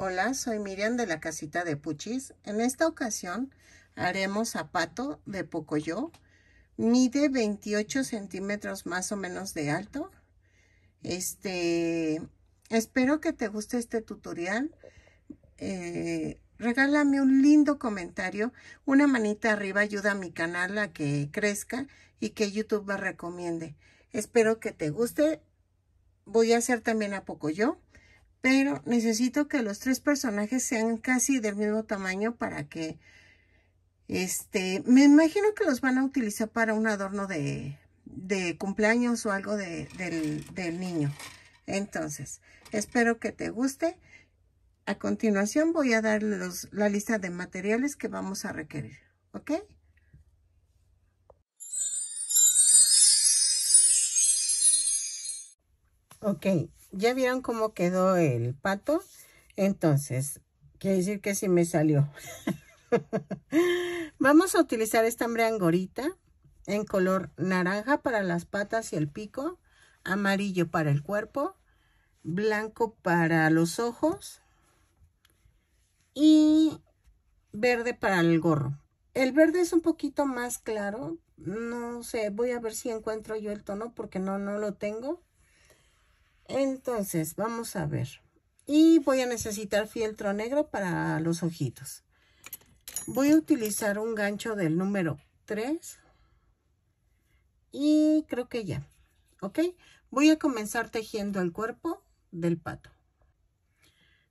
Hola, soy Miriam de la casita de Puchis. En esta ocasión haremos zapato de Pocoyo. Mide 28 centímetros más o menos de alto. Este, espero que te guste este tutorial. Eh, regálame un lindo comentario, una manita arriba ayuda a mi canal a que crezca y que YouTube me recomiende. Espero que te guste. Voy a hacer también a yo pero necesito que los tres personajes sean casi del mismo tamaño para que, este, me imagino que los van a utilizar para un adorno de, de cumpleaños o algo de, del, niño. Entonces, espero que te guste. A continuación voy a dar la lista de materiales que vamos a requerir, ¿ok? Ok, ya vieron cómo quedó el pato. Entonces, quiere decir que sí me salió. Vamos a utilizar esta angorita en color naranja para las patas y el pico, amarillo para el cuerpo, blanco para los ojos y verde para el gorro. El verde es un poquito más claro, no sé, voy a ver si encuentro yo el tono porque no, no lo tengo. Entonces, vamos a ver. Y voy a necesitar fieltro negro para los ojitos. Voy a utilizar un gancho del número 3. Y creo que ya. ¿Ok? Voy a comenzar tejiendo el cuerpo del pato.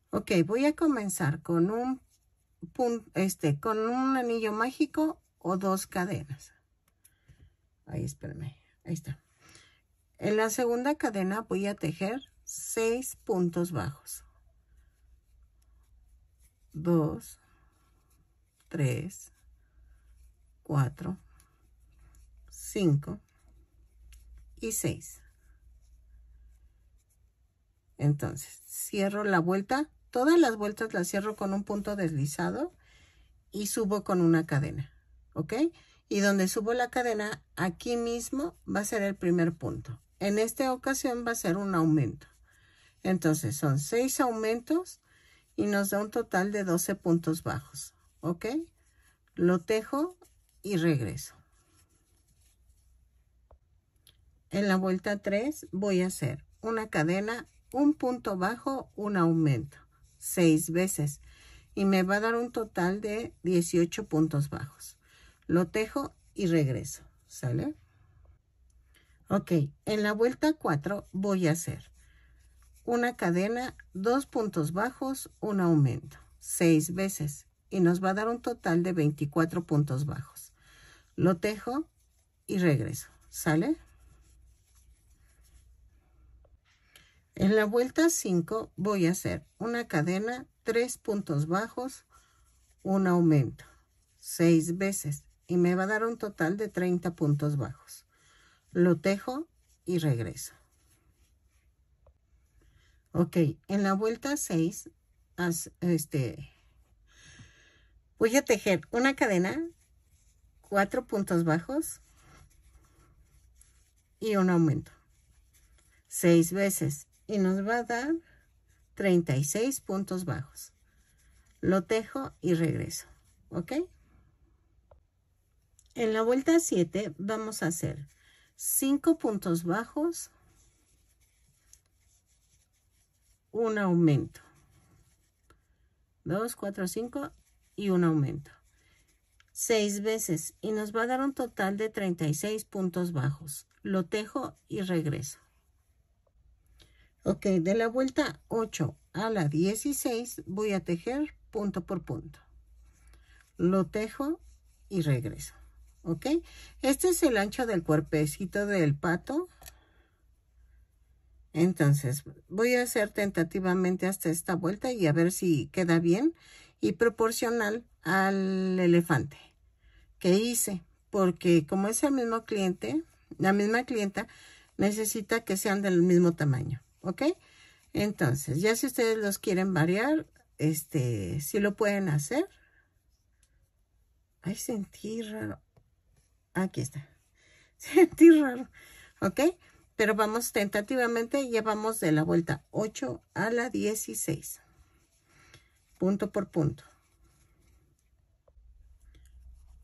Ok, voy a comenzar con un, este, con un anillo mágico o dos cadenas. Ahí, espérame. Ahí está. En la segunda cadena voy a tejer seis puntos bajos. 2, 3, 4, 5 y 6. Entonces, cierro la vuelta. Todas las vueltas las cierro con un punto deslizado y subo con una cadena, ¿ok? Y donde subo la cadena, aquí mismo va a ser el primer punto. En esta ocasión va a ser un aumento. Entonces son seis aumentos y nos da un total de 12 puntos bajos. ¿Ok? Lo tejo y regreso. En la vuelta 3 voy a hacer una cadena, un punto bajo, un aumento. seis veces. Y me va a dar un total de 18 puntos bajos. Lo tejo y regreso. ¿Sale? Ok, en la vuelta 4 voy a hacer una cadena, dos puntos bajos, un aumento, seis veces. Y nos va a dar un total de 24 puntos bajos. Lo tejo y regreso. ¿Sale? En la vuelta 5 voy a hacer una cadena, tres puntos bajos, un aumento, seis veces. Y me va a dar un total de 30 puntos bajos lo tejo y regreso. Ok, en la vuelta 6, este, voy a tejer una cadena, cuatro puntos bajos y un aumento. Seis veces y nos va a dar 36 puntos bajos. Lo tejo y regreso, ¿ok? En la vuelta 7 vamos a hacer 5 puntos bajos, un aumento. 2, 4, 5 y un aumento. 6 veces y nos va a dar un total de 36 puntos bajos. Lo tejo y regreso. Ok, de la vuelta 8 a la 16 voy a tejer punto por punto. Lo tejo y regreso. ¿ok? Este es el ancho del cuerpecito del pato. Entonces, voy a hacer tentativamente hasta esta vuelta y a ver si queda bien y proporcional al elefante que hice. Porque como es el mismo cliente, la misma clienta, necesita que sean del mismo tamaño, ¿ok? Entonces, ya si ustedes los quieren variar, este, si lo pueden hacer. Ay, sentir. raro. Aquí está. Sentí raro. ¿Ok? Pero vamos tentativamente, llevamos de la vuelta 8 a la 16. Punto por punto.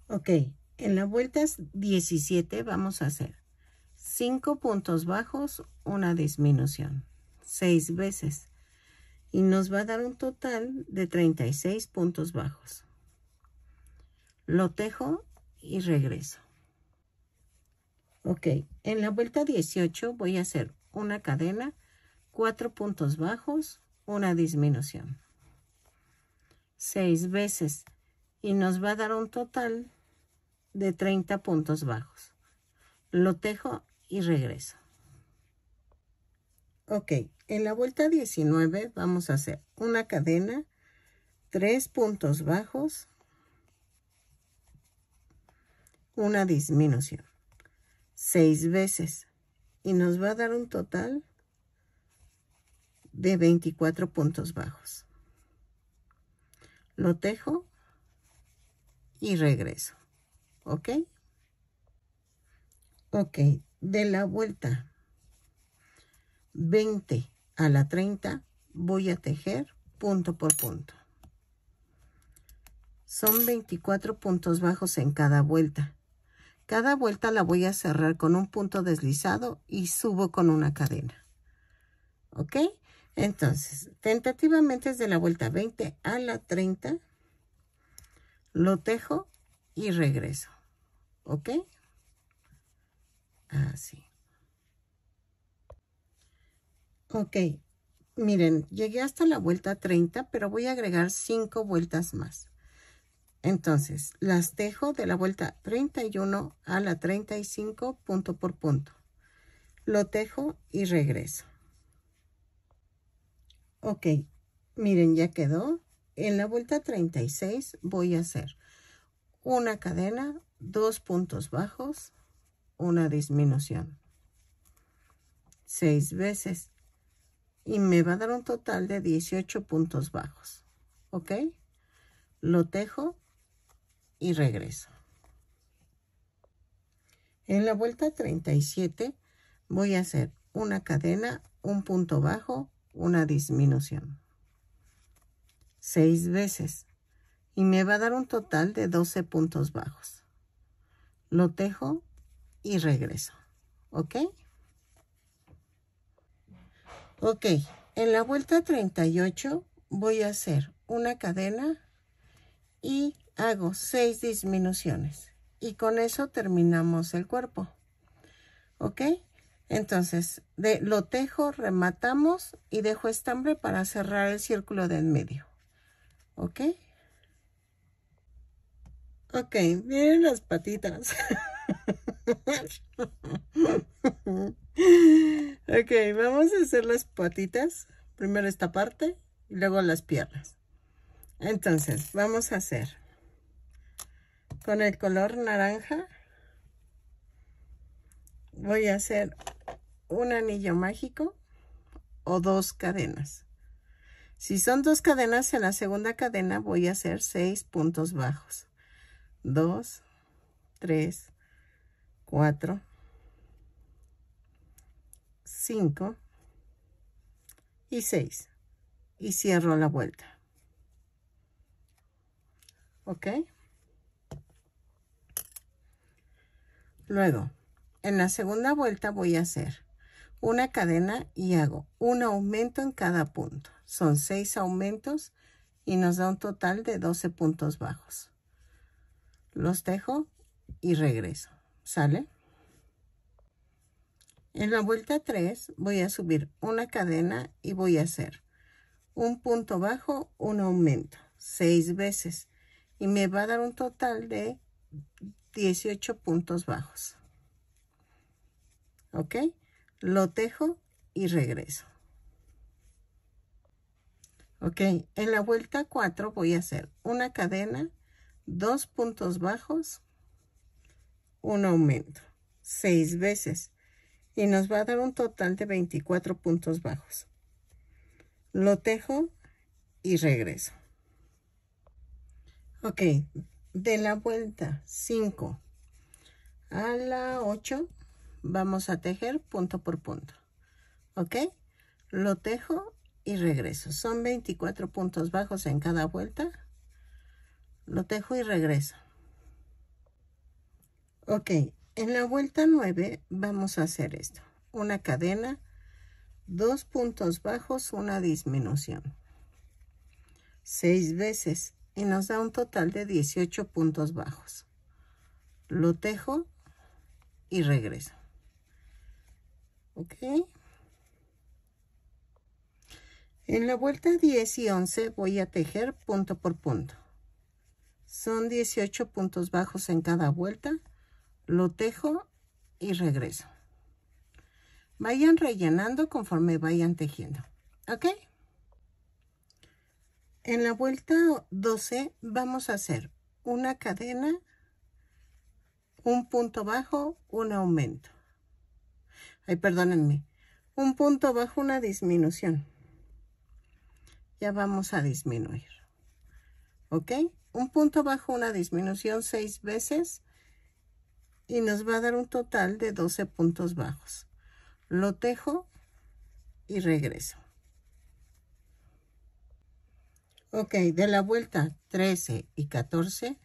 Ok, en la vuelta 17 vamos a hacer 5 puntos bajos, una disminución. 6 veces. Y nos va a dar un total de 36 puntos bajos. Lo tejo y regreso. Ok, en la vuelta 18 voy a hacer una cadena, cuatro puntos bajos, una disminución. Seis veces y nos va a dar un total de 30 puntos bajos. Lo tejo y regreso. Ok, en la vuelta 19 vamos a hacer una cadena, tres puntos bajos, una disminución seis veces y nos va a dar un total de 24 puntos bajos. Lo tejo y regreso. ¿Ok? Ok, de la vuelta 20 a la 30 voy a tejer punto por punto. Son 24 puntos bajos en cada vuelta cada vuelta la voy a cerrar con un punto deslizado y subo con una cadena. ¿Ok? Entonces, tentativamente es de la vuelta 20 a la 30. Lo tejo y regreso. ¿Ok? Así. Ok. Miren, llegué hasta la vuelta 30, pero voy a agregar 5 vueltas más. Entonces, las dejo de la vuelta 31 a la 35 punto por punto. Lo tejo y regreso. Ok, miren, ya quedó. En la vuelta 36 voy a hacer una cadena, dos puntos bajos, una disminución. Seis veces. Y me va a dar un total de 18 puntos bajos. ¿Ok? Lo tejo y regreso. En la vuelta 37 voy a hacer una cadena, un punto bajo, una disminución. Seis veces. Y me va a dar un total de 12 puntos bajos. Lo tejo y regreso. ¿Ok? Ok. En la vuelta 38 voy a hacer una cadena y hago seis disminuciones y con eso terminamos el cuerpo. ¿Ok? Entonces, de, lo tejo, rematamos y dejo estambre para cerrar el círculo de en medio. ¿Ok? Ok, miren las patitas. ok, vamos a hacer las patitas. Primero esta parte y luego las piernas. Entonces, vamos a hacer con el color naranja voy a hacer un anillo mágico o dos cadenas. Si son dos cadenas, en la segunda cadena voy a hacer seis puntos bajos. Dos, tres, cuatro, cinco y seis. Y cierro la vuelta. ¿Ok? Luego, en la segunda vuelta voy a hacer una cadena y hago un aumento en cada punto. Son seis aumentos y nos da un total de 12 puntos bajos. Los dejo y regreso. ¿Sale? En la vuelta 3 voy a subir una cadena y voy a hacer un punto bajo, un aumento, seis veces. Y me va a dar un total de 18 puntos bajos. ¿Ok? Lo tejo y regreso. ¿Ok? En la vuelta 4 voy a hacer una cadena, dos puntos bajos, un aumento, seis veces. Y nos va a dar un total de 24 puntos bajos. Lo tejo y regreso. Ok, de la vuelta 5 a la 8 vamos a tejer punto por punto ok lo tejo y regreso son 24 puntos bajos en cada vuelta lo tejo y regreso ok en la vuelta 9 vamos a hacer esto una cadena dos puntos bajos una disminución seis veces y nos da un total de 18 puntos bajos. Lo tejo y regreso. ¿Ok? En la vuelta 10 y 11 voy a tejer punto por punto. Son 18 puntos bajos en cada vuelta. Lo tejo y regreso. Vayan rellenando conforme vayan tejiendo. ¿Ok? en la vuelta 12 vamos a hacer una cadena, un punto bajo, un aumento. Ay, perdónenme. Un punto bajo, una disminución. Ya vamos a disminuir. ¿Ok? Un punto bajo, una disminución seis veces. Y nos va a dar un total de 12 puntos bajos. Lo tejo y regreso. Ok, de la vuelta 13 y 14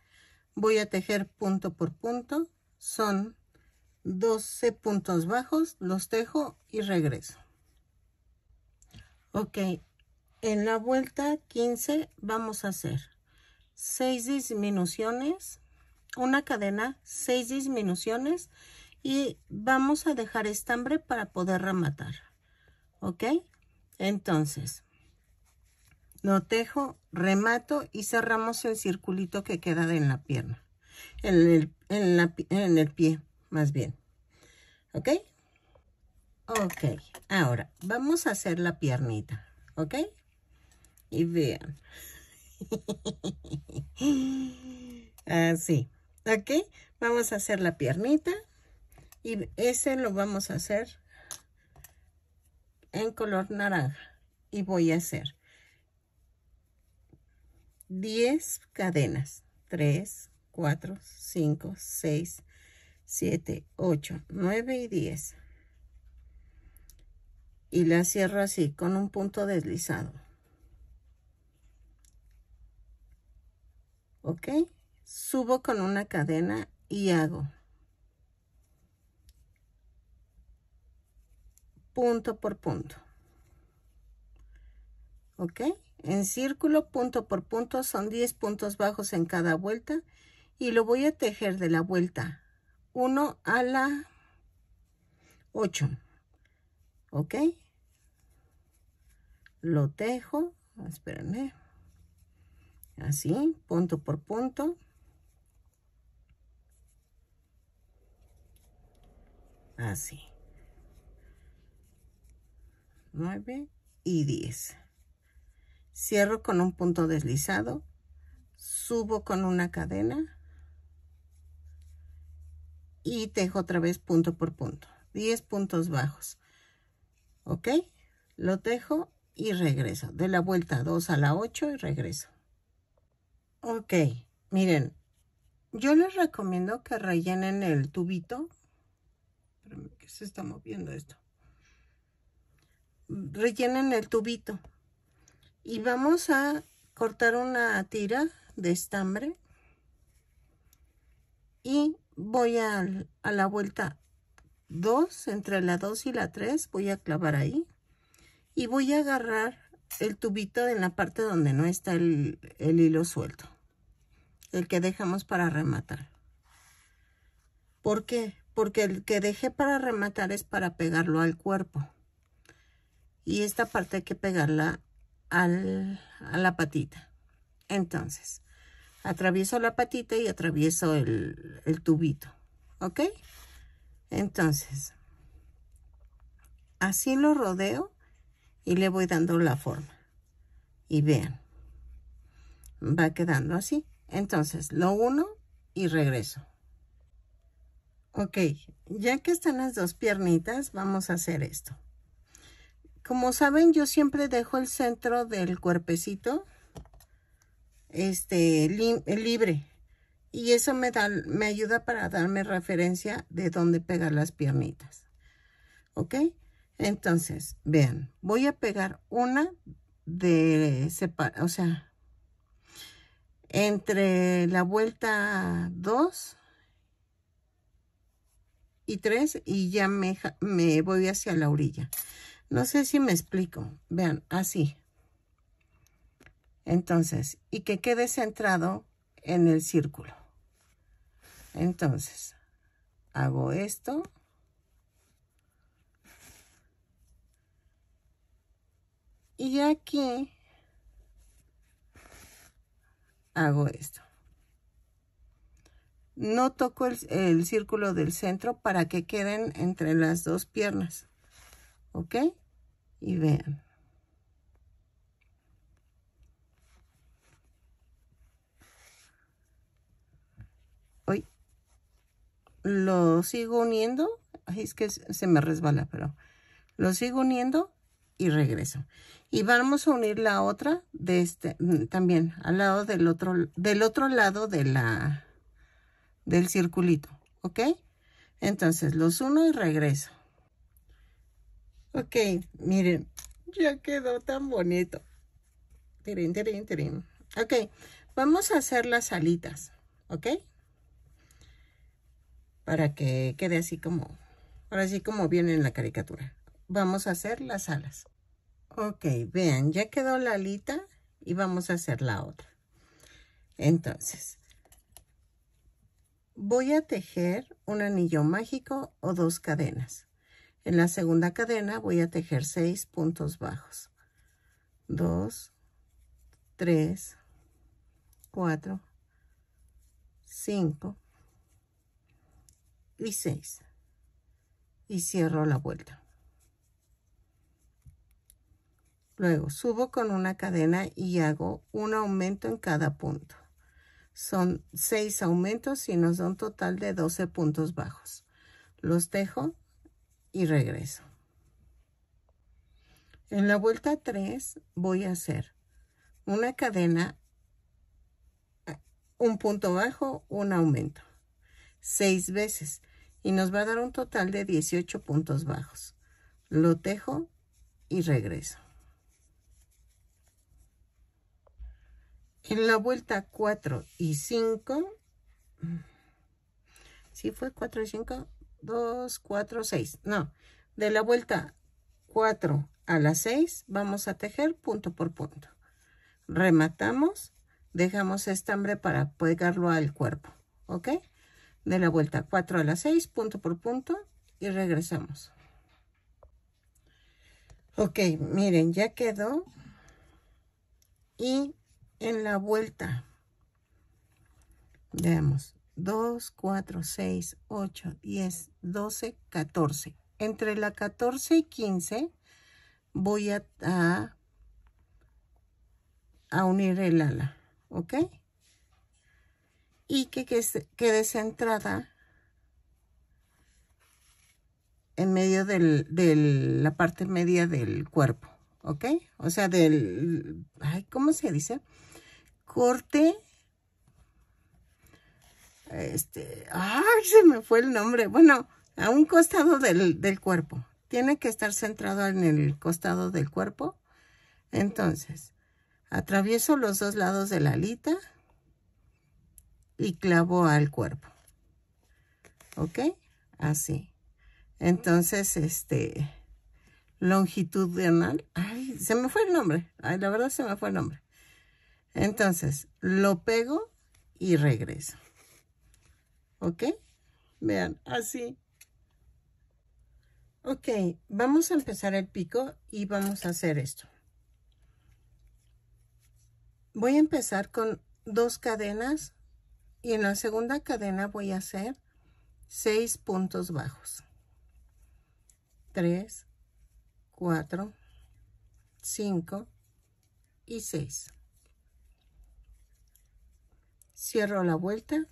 voy a tejer punto por punto. Son 12 puntos bajos, los tejo y regreso. Ok, en la vuelta 15 vamos a hacer 6 disminuciones, una cadena, 6 disminuciones y vamos a dejar estambre para poder rematar. ¿Ok? Entonces, lo tejo, remato y cerramos el circulito que queda en la pierna, en el, en el pie más bien. ¿Ok? Ok, ahora vamos a hacer la piernita, ¿ok? Y vean. Así, ¿ok? Vamos a hacer la piernita y ese lo vamos a hacer en color naranja y voy a hacer 10 cadenas. 3, 4, 5, 6, 7, 8, 9 y 10. Y la cierro así con un punto deslizado. ¿Ok? Subo con una cadena y hago punto por punto. ¿Ok? En círculo, punto por punto, son 10 puntos bajos en cada vuelta y lo voy a tejer de la vuelta 1 a la 8. ¿Ok? Lo tejo, espérenme, así, punto por punto. Así. 9 y 10 cierro con un punto deslizado, subo con una cadena y tejo otra vez punto por punto, 10 puntos bajos. ¿Ok? Lo tejo y regreso. De la vuelta 2 a la 8 y regreso. Ok, miren, yo les recomiendo que rellenen el tubito. que se está moviendo esto. Rellenen el tubito y vamos a cortar una tira de estambre y voy a, a la vuelta 2 entre la 2 y la 3 voy a clavar ahí y voy a agarrar el tubito en la parte donde no está el, el hilo suelto el que dejamos para rematar ¿por qué? porque el que dejé para rematar es para pegarlo al cuerpo y esta parte hay que pegarla a la patita. Entonces, atravieso la patita y atravieso el, el tubito. ¿Ok? Entonces, así lo rodeo y le voy dando la forma. Y vean, va quedando así. Entonces, lo uno y regreso. Ok, ya que están las dos piernitas, vamos a hacer esto. Como saben, yo siempre dejo el centro del cuerpecito este, libre. Y eso me, da, me ayuda para darme referencia de dónde pegar las piernitas. ¿Ok? Entonces, vean, voy a pegar una de separa, o sea, entre la vuelta 2 y 3 y ya me, me voy hacia la orilla. No sé si me explico. Vean, así. Entonces, y que quede centrado en el círculo. Entonces, hago esto. Y aquí hago esto. No toco el, círculo del centro para que queden entre las dos piernas. ¿Ok? Y vean. Hoy lo sigo uniendo. es que se me resbala, pero lo sigo uniendo y regreso. Y vamos a unir la otra de este, mm, también al lado del otro, del otro lado de la, del circulito, ¿ok? Entonces los uno y regreso. Ok, miren, ya quedó tan bonito. Tirín, tirín, tirín. Ok, vamos a hacer las alitas, ¿ok? Para que quede así como, ahora así como viene en la caricatura. Vamos a hacer las alas. Ok, vean, ya quedó la alita y vamos a hacer la otra. Entonces, voy a tejer un anillo mágico o dos cadenas. En la segunda cadena voy a tejer 6 puntos bajos. 2, 3, 4, 5 y 6. Y cierro la vuelta. Luego subo con una cadena y hago un aumento en cada punto. Son 6 aumentos y nos da un total de 12 puntos bajos. Los tejo y regreso. En la vuelta 3 voy a hacer una cadena, un punto bajo, un aumento, seis veces. Y nos va a dar un total de 18 puntos bajos. Lo tejo y regreso. En la vuelta 4 y 5, mm, si fue 4 y 5, 2, 4, 6. No, de la vuelta 4 a la 6 vamos a tejer punto por punto. Rematamos, dejamos estambre para pegarlo al cuerpo, ¿ok? De la vuelta 4 a la 6, punto por punto y regresamos. Ok, miren, ya quedó. Y en la vuelta, veamos, 2, 4, 6, 8, 10, 12, 14. Entre la 14 y 15 voy a, a, unir el ala, ¿ok? Y que, quede centrada en medio de la parte media del cuerpo, ¿ok? O sea, del, ay, ¿cómo se dice? Corte este, ay, se me fue el nombre, bueno, a un costado del, cuerpo. Tiene que estar centrado en el costado del cuerpo. Entonces, atravieso los dos lados de la alita y clavo al cuerpo. ¿Ok? Así. Entonces, este, longitudinal. Ay, se me fue el nombre. Ay, la verdad se me fue el nombre. Entonces, lo pego y regreso. ¿Ok? Vean, así. Ok, vamos a empezar el pico y vamos a hacer esto. Voy a empezar con dos cadenas y en la segunda cadena voy a hacer seis puntos bajos. Tres, cuatro, cinco y seis. Cierro la vuelta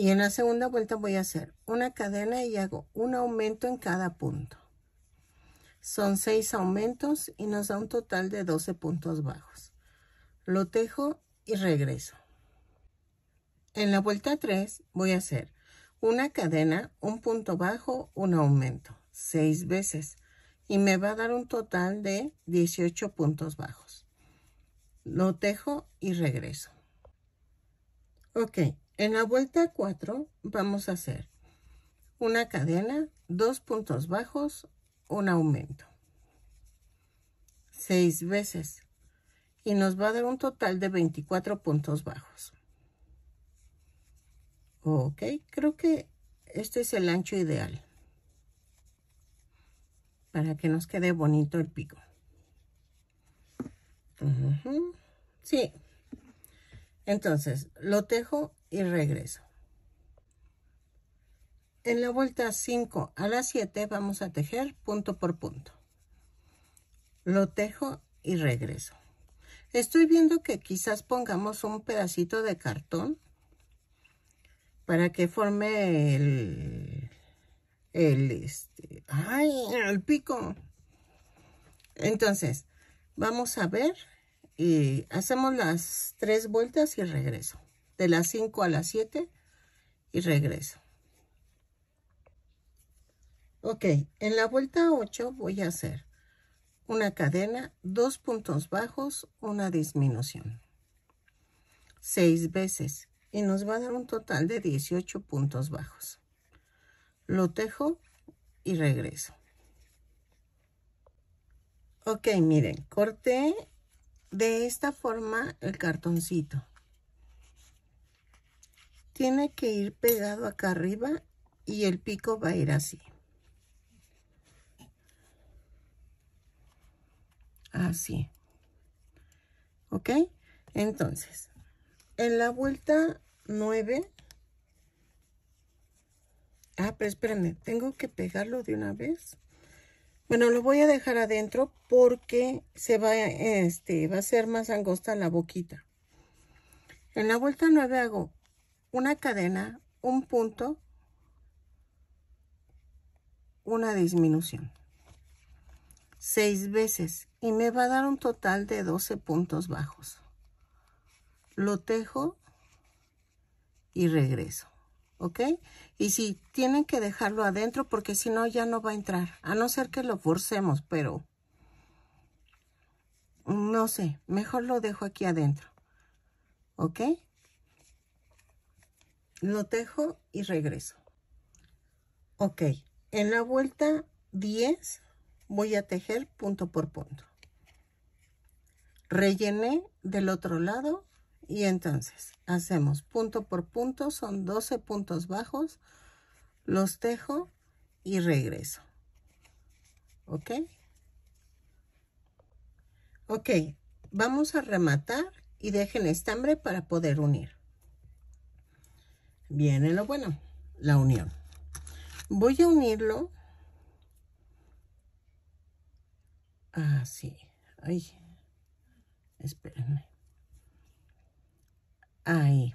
y en la segunda vuelta voy a hacer una cadena y hago un aumento en cada punto. Son seis aumentos y nos da un total de 12 puntos bajos. Lo tejo y regreso. En la vuelta 3 voy a hacer una cadena, un punto bajo, un aumento, seis veces. Y me va a dar un total de 18 puntos bajos. Lo tejo y regreso. Ok, en la vuelta 4 vamos a hacer una cadena, dos puntos bajos, un aumento. Seis veces. Y nos va a dar un total de 24 puntos bajos. Ok, creo que este es el ancho ideal. Para que nos quede bonito el pico. Sí. Entonces, lo tejo y regreso. En la vuelta 5 a la 7 vamos a tejer punto por punto. Lo tejo y regreso. Estoy viendo que quizás pongamos un pedacito de cartón para que forme el, este, ay, el pico. Entonces, vamos a ver y hacemos las tres vueltas y regreso. De las 5 a las 7 y regreso. Ok, en la vuelta 8 voy a hacer una cadena, dos puntos bajos, una disminución. Seis veces y nos va a dar un total de 18 puntos bajos. Lo tejo y regreso. Ok, miren, corté de esta forma el cartoncito. Tiene que ir pegado acá arriba y el pico va a ir así. Así. ¿Ok? Entonces, en la vuelta 9... Ah, pero espérenme, tengo que pegarlo de una vez. Bueno, lo voy a dejar adentro porque se va, este, va a ser más angosta la boquita. En la vuelta 9 hago una cadena, un punto, una disminución. Seis veces y me va a dar un total de 12 puntos bajos. Lo tejo y regreso. ¿ok? Y si tienen que dejarlo adentro porque si no ya no va a entrar, a no ser que lo forcemos, pero no sé, mejor lo dejo aquí adentro, ¿ok? Lo tejo y regreso. Ok, en la vuelta 10 voy a tejer punto por punto. Rellené del otro lado y entonces hacemos punto por punto, son 12 puntos bajos, los tejo y regreso. ¿Ok? Ok, vamos a rematar y dejen estambre para poder unir. Viene lo bueno, la unión. Voy a unirlo así. Ah, Ay, espérenme. Ahí.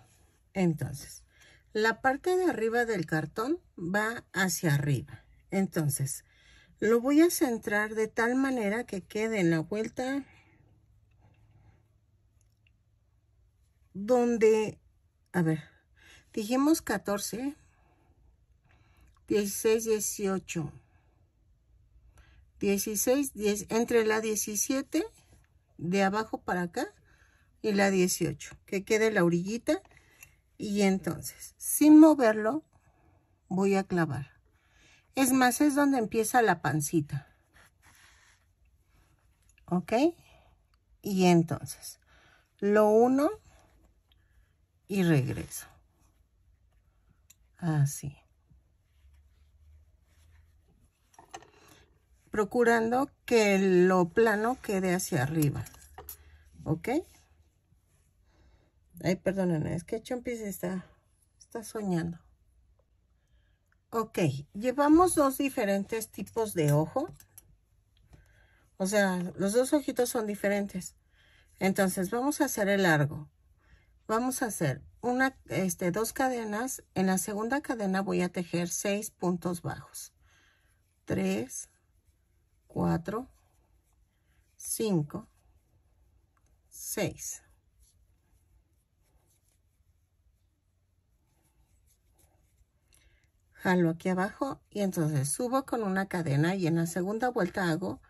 Entonces, la parte de arriba del cartón va hacia arriba. Entonces, lo voy a centrar de tal manera que quede en la vuelta donde, a ver, dijimos 14, 16, 18, 16, 10, entre la 17 de abajo para acá y la 18, que quede la orillita y entonces, sin moverlo, voy a clavar. Es más, es donde empieza la pancita. ¿Ok? Y entonces, lo uno y regreso. Así. Procurando que lo plano quede hacia arriba. ¿Ok? Ay, perdónenme, es que Chompis está, está soñando. Ok, llevamos dos diferentes tipos de ojo. O sea, los dos ojitos son diferentes. Entonces, vamos a hacer el largo. Vamos a hacer una, este, dos cadenas. En la segunda cadena voy a tejer seis puntos bajos. Tres, cuatro, cinco, seis. jalo aquí abajo y entonces subo con una cadena y en la segunda vuelta hago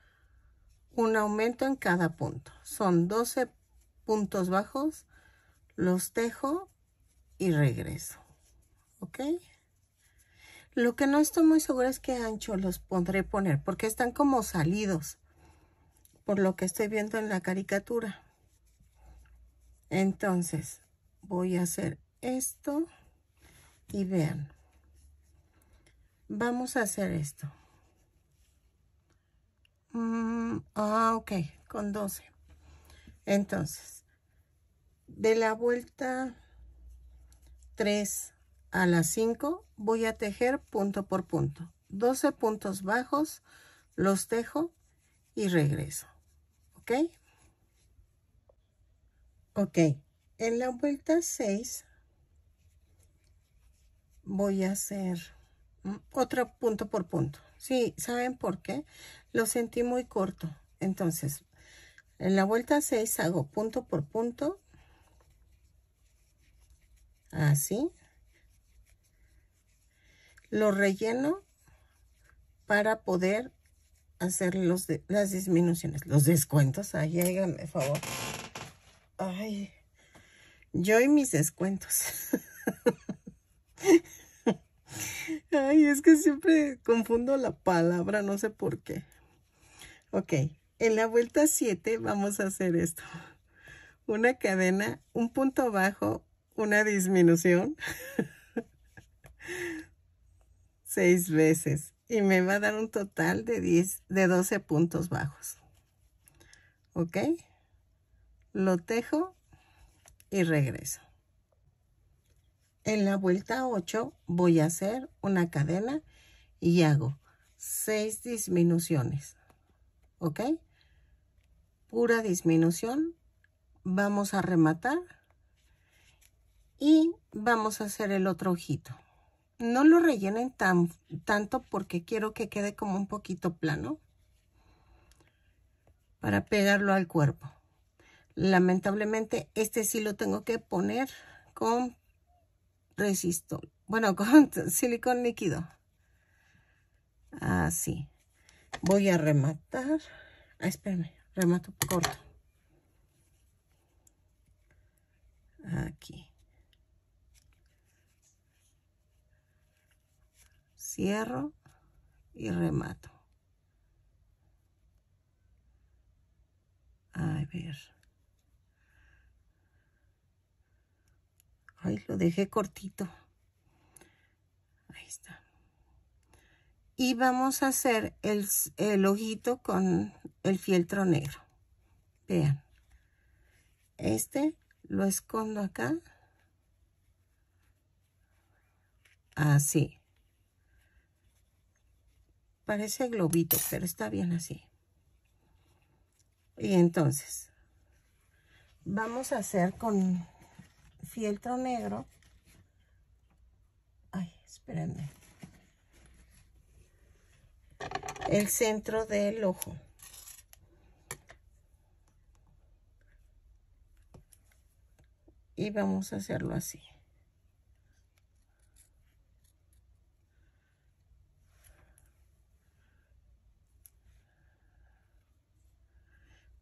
un aumento en cada punto. Son 12 puntos bajos, los tejo y regreso. ¿Ok? Lo que no estoy muy segura es qué ancho los pondré poner porque están como salidos por lo que estoy viendo en la caricatura. Entonces voy a hacer esto y vean Vamos a hacer esto. Mm, ah, ok, con 12. Entonces, de la vuelta 3 a la 5 voy a tejer punto por punto. 12 puntos bajos, los tejo y regreso. ¿Ok? Ok, en la vuelta 6 voy a hacer otro punto por punto. Sí, ¿saben por qué? Lo sentí muy corto. Entonces, en la vuelta 6 hago punto por punto. Así. Lo relleno para poder hacer los las disminuciones, los descuentos. Ay, por favor. Ay, yo y mis descuentos. Ay, es que siempre confundo la palabra, no sé por qué. Ok, en la vuelta 7 vamos a hacer esto. Una cadena, un punto bajo, una disminución. Seis veces. Y me va a dar un total de, 10, de 12 puntos bajos. Ok. Lo tejo y regreso en la vuelta 8 voy a hacer una cadena y hago 6 disminuciones ok pura disminución vamos a rematar y vamos a hacer el otro ojito no lo rellenen tan, tanto porque quiero que quede como un poquito plano para pegarlo al cuerpo lamentablemente este sí lo tengo que poner con resisto Bueno, con silicón líquido. Así. Ah, Voy a rematar. Ah, espérame, remato corto. Aquí. Cierro y remato. A ver. lo dejé cortito. Ahí está. Y vamos a hacer el, el ojito con el fieltro negro. Vean. Este lo escondo acá. Así. Parece globito, pero está bien así. Y entonces, vamos a hacer con fieltro negro. Ay, espérenme. El centro del ojo. Y vamos a hacerlo así.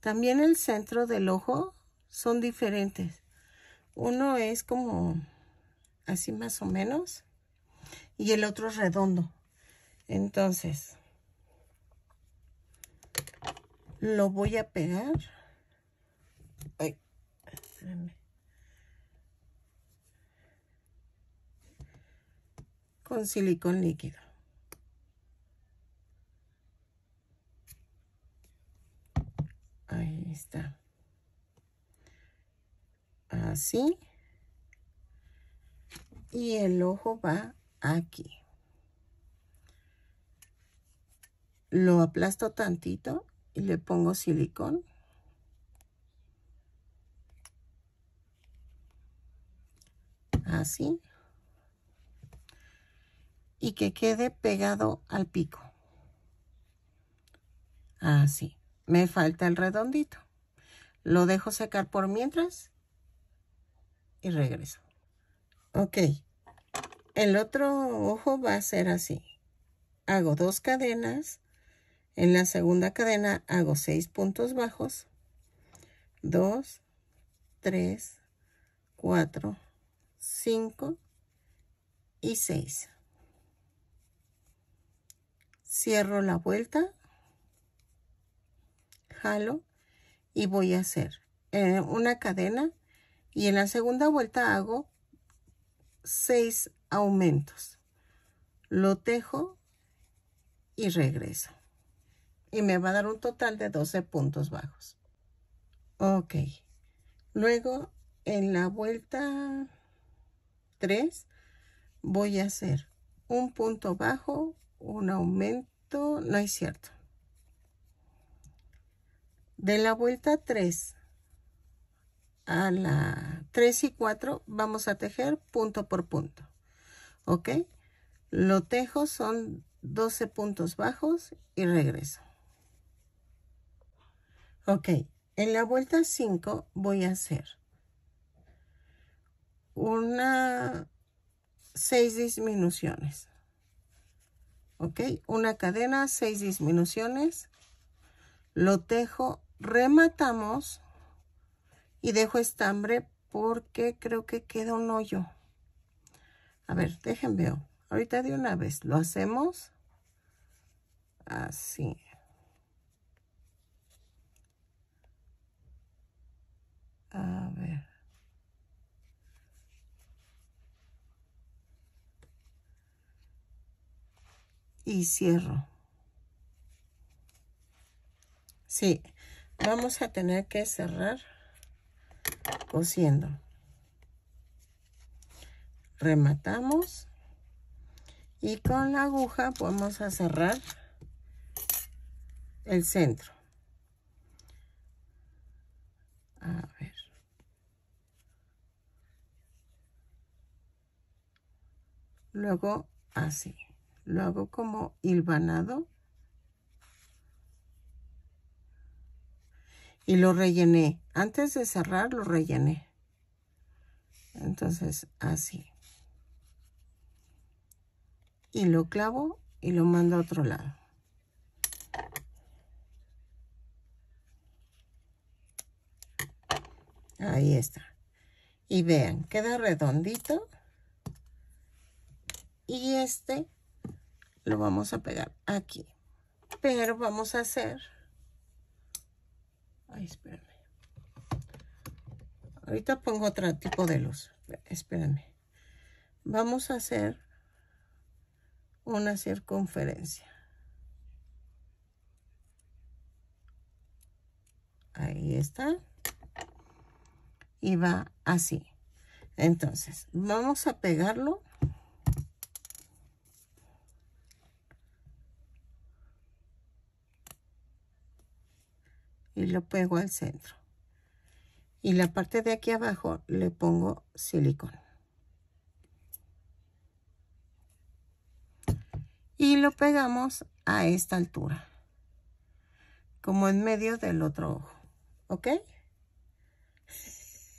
También el centro del ojo son diferentes. Uno es como así más o menos y el otro es redondo. Entonces, lo voy a pegar. Con silicón líquido. Ahí está así. Y el ojo va aquí. Lo aplasto tantito y le pongo silicón. Así. Y que quede pegado al pico. Así. Me falta el redondito. Lo dejo secar por mientras y regreso. Ok. El otro ojo va a ser así. Hago dos cadenas. En la segunda cadena hago seis puntos bajos. Dos, tres, cuatro, cinco y seis. Cierro la vuelta. Jalo y voy a hacer eh, una cadena y en la segunda vuelta hago seis aumentos lo tejo y regreso y me va a dar un total de 12 puntos bajos ok luego en la vuelta 3 voy a hacer un punto bajo un aumento no es cierto de la vuelta 3 a la 3 y 4 vamos a tejer punto por punto. ¿Ok? Lo tejo son 12 puntos bajos y regreso. Ok, en la vuelta 5 voy a hacer una 6 disminuciones. ¿Ok? Una cadena, 6 disminuciones. Lo tejo, rematamos y dejo estambre porque creo que queda un hoyo. A ver, déjenme veo. Ahorita de una vez lo hacemos así. A ver. Y cierro. Sí, vamos a tener que cerrar cosiendo rematamos y con la aguja vamos a cerrar el centro luego así lo hago como hilvanado y lo rellené. Antes de cerrar lo rellené. Entonces así. Y lo clavo y lo mando a otro lado. Ahí está. Y vean, queda redondito. Y este lo vamos a pegar aquí. Pero vamos a hacer espérame. Ahorita pongo otro tipo de luz. Espérame. Vamos a hacer una circunferencia. Ahí está. Y va así. Entonces, vamos a pegarlo y lo pego al centro. Y la parte de aquí abajo le pongo silicón. Y lo pegamos a esta altura. Como en medio del otro ojo. ¿Ok?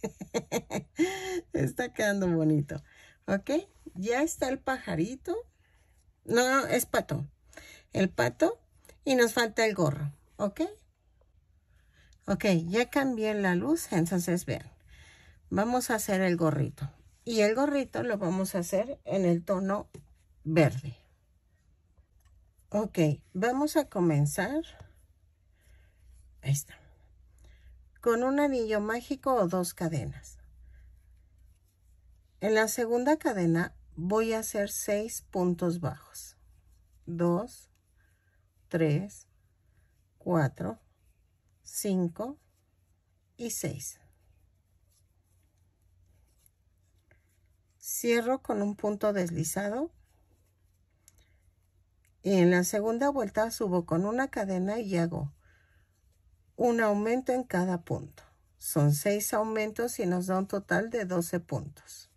está quedando bonito. ¿Ok? Ya está el pajarito. No, no, es pato. El pato. Y nos falta el gorro. ¿Ok? Ok, ya cambié la luz, entonces vean. Vamos a hacer el gorrito. Y el gorrito lo vamos a hacer en el tono verde. Ok, vamos a comenzar. Con un anillo mágico o dos cadenas. En la segunda cadena voy a hacer seis puntos bajos. Dos, tres, cuatro... 5 y 6. Cierro con un punto deslizado. Y en la segunda vuelta subo con una cadena y hago un aumento en cada punto. Son 6 aumentos y nos da un total de 12 puntos.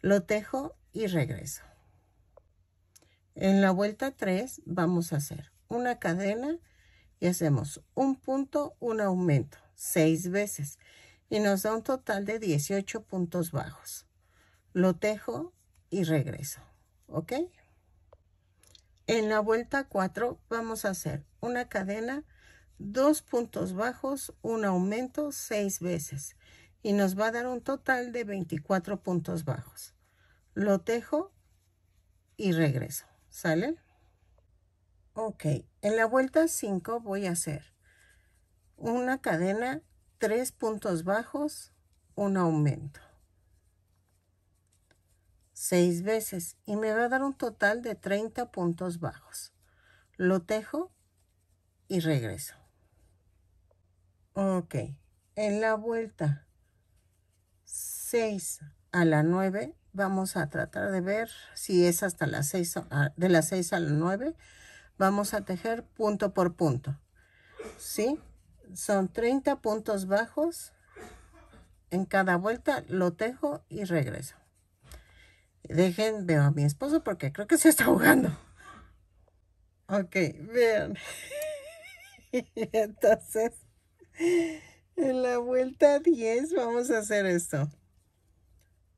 Lo tejo y regreso. En la vuelta 3 vamos a hacer una cadena y hacemos un punto, un aumento, seis veces y nos da un total de 18 puntos bajos. Lo tejo y regreso, ¿ok? En la vuelta 4 vamos a hacer una cadena, dos puntos bajos, un aumento, seis veces y nos va a dar un total de 24 puntos bajos. Lo tejo y regreso, ¿sale? Ok, en la vuelta 5 voy a hacer una cadena, 3 puntos bajos, un aumento. 6 veces y me va a dar un total de 30 puntos bajos. Lo tejo y regreso. Ok, en la vuelta 6 a la 9 vamos a tratar de ver si es hasta las 6, de las 6 a la 9 Vamos a tejer punto por punto. ¿Sí? Son 30 puntos bajos. En cada vuelta lo tejo y regreso. Dejen, veo a mi esposo porque creo que se está ahogando. Ok, vean. Entonces, en la vuelta 10 vamos a hacer esto.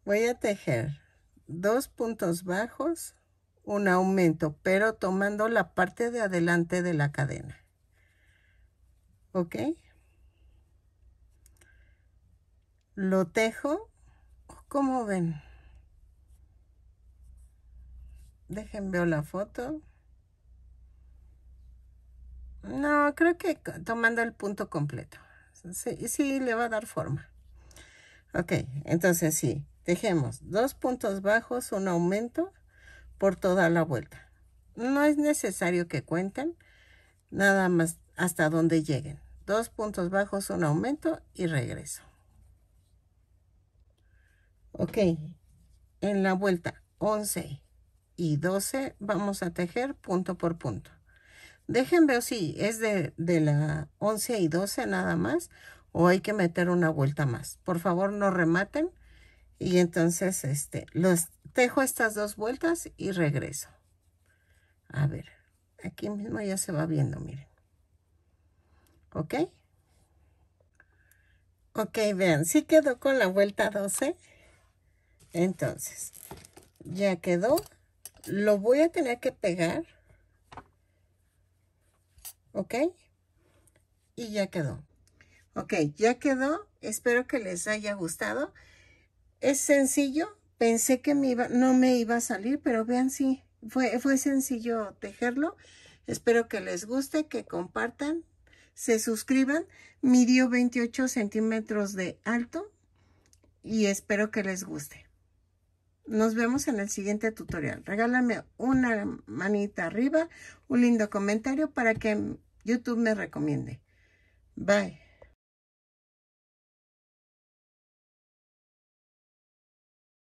Voy a tejer dos puntos bajos un aumento, pero tomando la parte de adelante de la cadena. ¿Ok? Lo tejo, ¿cómo ven? Dejen ver la foto. No, creo que tomando el punto completo. Sí, sí, le va a dar forma. Ok, entonces sí, dejemos dos puntos bajos, un aumento por toda la vuelta. No es necesario que cuenten, nada más hasta donde lleguen. Dos puntos bajos, un aumento y regreso. Ok, en la vuelta 11 y 12 vamos a tejer punto por punto. Déjenme si es de, de la 11 y 12 nada más o hay que meter una vuelta más. Por favor, no rematen y entonces este, los dejo estas dos vueltas y regreso. A ver, aquí mismo ya se va viendo, miren. ¿Ok? Ok, vean, sí quedó con la vuelta 12. Entonces, ya quedó. Lo voy a tener que pegar. ¿Ok? Y ya quedó. Ok, ya quedó. Espero que les haya gustado. Es sencillo, pensé que no me iba a salir, pero vean si fue, fue sencillo tejerlo. Espero que les guste, que compartan, se suscriban. Midió 28 centímetros de alto y espero que les guste. Nos vemos en el siguiente tutorial. Regálame una manita arriba, un lindo comentario para que YouTube me recomiende. Bye.